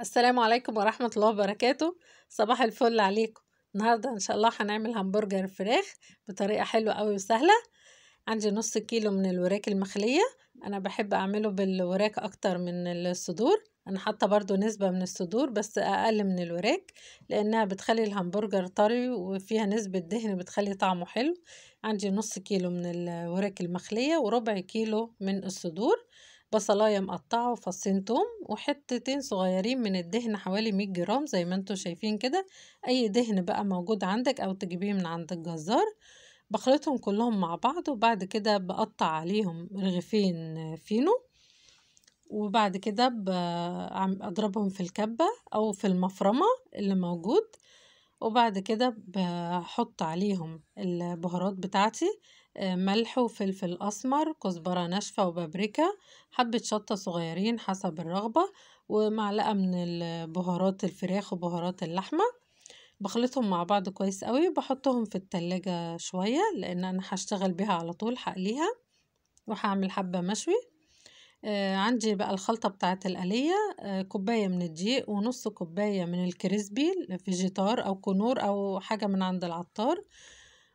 السلام عليكم ورحمة الله وبركاته صباح الفل عليكم النهاردة إن شاء الله هنعمل همبرجر فراخ بطريقة حلوة أوي وسهلة عندي نص كيلو من الوراك المخلية أنا بحب أعمله بالوراك أكتر من الصدور أنا حاطة برضو نسبة من الصدور بس أقل من الوراك لأنها بتخلي الهمبرجر طري وفيها نسبة دهن بتخلي طعمه حلو عندي نص كيلو من الوراك المخلية وربع كيلو من الصدور بصلاية مقطعة وفصين توم وحتتين صغيرين من الدهن حوالي مية جرام زي ما انتوا شايفين كده أي دهن بقى موجود عندك أو تجيبيه من عند الجزار بخلطهم كلهم مع بعض وبعد كده بقطع عليهم رغيفين فينو وبعد كده أضربهم في الكبة أو في المفرمة اللي موجود وبعد كده بحط عليهم البهارات بتاعتي آه، ملح وفلفل أسمر كزبرة ناشفة وبابريكا حبة شطة صغيرين حسب الرغبة ومعلقة من بهارات الفراخ وبهارات اللحمة بخلطهم مع بعض كويس قوي بحطهم في التلاجة شوية لأن أنا هشتغل بيها على طول هقليها وهعمل حبة مشوي آه، عندي بقى الخلطة بتاعة القلية آه، كوباية من الدقيق ونص كوباية من الكريسبي فيجيتار أو كنور أو حاجة من عند العطار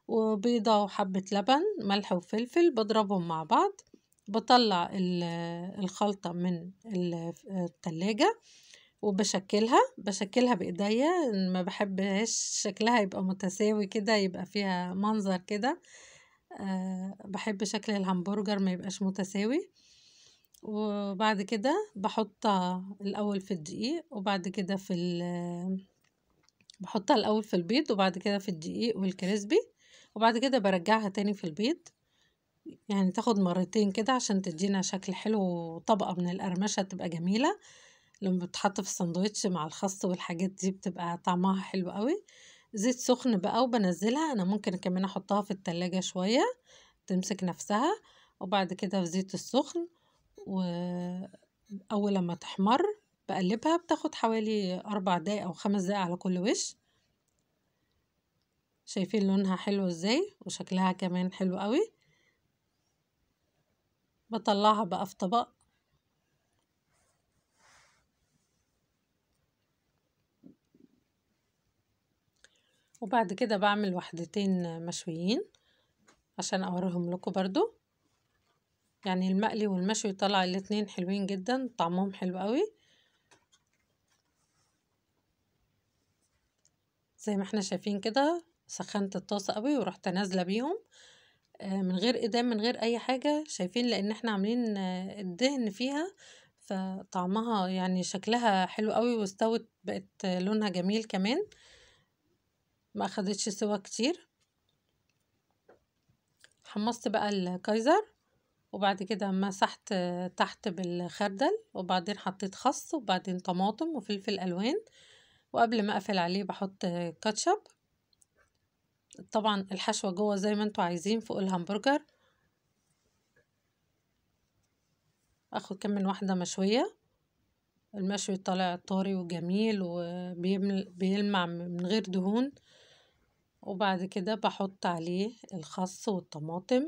وبيضة وحبة لبن ملح وفلفل بضربهم مع بعض بطلع الخلطة من التلاجة وبشكلها بشكلها بايديا ما بحبهاش شكلها يبقى متساوي كده يبقى فيها منظر كده أه بحب شكل الهمبرجر ما يبقاش متساوي وبعد كده بحطها الأول في الدقيق وبعد كده في ال بحطها الأول في البيض وبعد كده في الدقيق والكريسبي وبعد كده برجعها تاني في البيض يعني تاخد مرتين كده عشان تدينا شكل حلو وطبقة من القرمشة تبقى جميلة لما بتتحط في الساندوتش مع الخس والحاجات دي بتبقى طعمها حلو قوي زيت سخن بقى وبنزلها انا ممكن كمان احطها في التلاجة شوية تمسك نفسها وبعد كده في زيت السخن وأول لما تحمر بقلبها بتاخد حوالي أربع دقايق أو خمس دقايق على كل وش شايفين لونها حلو ازاي وشكلها كمان حلو قوي بطلعها بقى في طبق وبعد كده بعمل وحدتين مشويين عشان اوريهم لكم برضو يعني المقلي والمشوي طلع الاتنين حلوين جدا طعمهم حلو قوي زي ما احنا شايفين كده سخنت الطاسة قوي ورحت نازلة بيهم آه، من غير ايدام من غير اي حاجة شايفين لان احنا عاملين آه، الدهن فيها فطعمها يعني شكلها حلو قوي واستوت بقت آه، لونها جميل كمان ما اخدتش سوا كتير حمصت بقى الكايزر وبعد كده مسحت تحت بالخردل وبعدين حطيت خس وبعدين طماطم وفلفل الوان وقبل ما اقفل عليه بحط كاتشب طبعا الحشوة جوه زي ما انتوا عايزين فوق الهمبرجر اخد كم من واحدة مشوية المشوي طالع طاري وجميل وبيلمع من غير دهون وبعد كده بحط عليه الخس والطماطم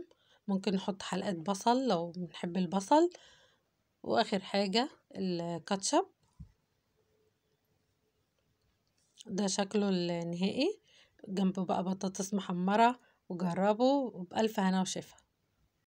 ممكن نحط حلقات بصل لو بنحب البصل واخر حاجة الكاتشب ده شكله النهائي جنبه بقى بطاطس محمرة وجربه وبألف هنا وشفا